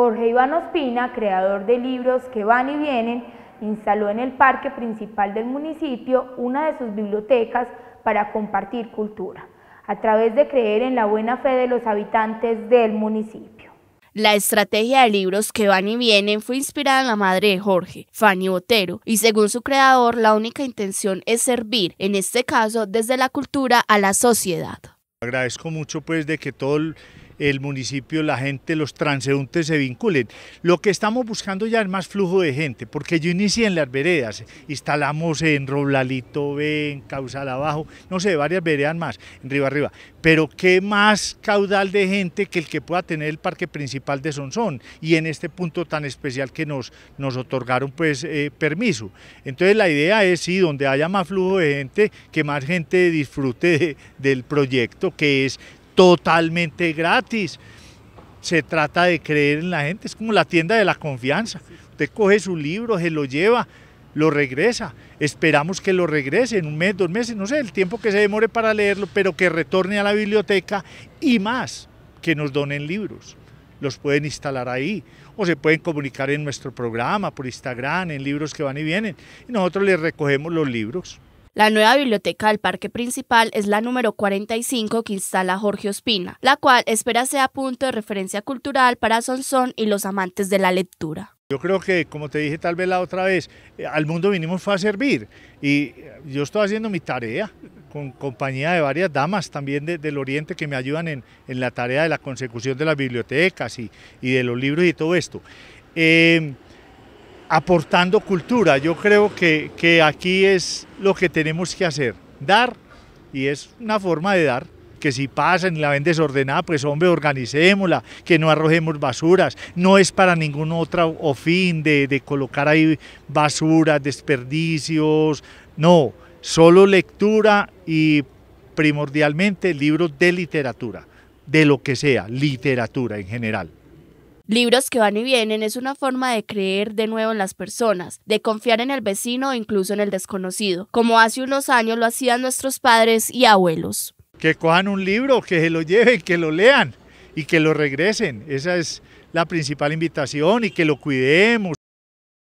Jorge Iván Ospina, creador de libros que van y vienen, instaló en el parque principal del municipio una de sus bibliotecas para compartir cultura, a través de creer en la buena fe de los habitantes del municipio. La estrategia de libros que van y vienen fue inspirada en la madre de Jorge, Fanny Botero, y según su creador, la única intención es servir, en este caso desde la cultura a la sociedad. Agradezco mucho pues de que todo el el municipio, la gente, los transeúntes se vinculen. Lo que estamos buscando ya es más flujo de gente, porque yo inicié en las veredas, instalamos en Roblalito en Causal Abajo, no sé, varias veredas más, en Riva Arriba, pero qué más caudal de gente que el que pueda tener el parque principal de Sonsón y en este punto tan especial que nos, nos otorgaron pues eh, permiso. Entonces la idea es, sí, donde haya más flujo de gente, que más gente disfrute del proyecto que es totalmente gratis. Se trata de creer en la gente, es como la tienda de la confianza. Usted coge su libro, se lo lleva, lo regresa. Esperamos que lo regrese en un mes, dos meses, no sé, el tiempo que se demore para leerlo, pero que retorne a la biblioteca y más, que nos donen libros. Los pueden instalar ahí o se pueden comunicar en nuestro programa, por Instagram, en libros que van y vienen. Y nosotros les recogemos los libros. La nueva biblioteca del parque principal es la número 45 que instala Jorge Ospina, la cual espera sea punto de referencia cultural para Sonsón y los amantes de la lectura. Yo creo que, como te dije tal vez la otra vez, eh, al mundo vinimos fue a servir y eh, yo estoy haciendo mi tarea con compañía de varias damas también del Oriente que me ayudan en, la tarea de la consecución de las bibliotecas y, de los libros y todo esto. Eh, aportando cultura, yo creo que aquí es lo que tenemos que hacer, dar, y es una forma de dar que si pasan y la ven desordenada, pues hombre, organicémosla, que no arrojemos basuras. No es para ningún otro fin de, de, colocar ahí basuras, desperdicios, no, solo lectura y primordialmente libros de literatura, de lo que sea, literatura en general. Libros que van y vienen es una forma de creer de nuevo en las personas, de confiar en el vecino o incluso en el desconocido, como hace unos años lo hacían nuestros padres y abuelos. Que cojan un libro, que se lo lleven, que lo lean y que lo regresen. Esa es la principal invitación y que lo cuidemos.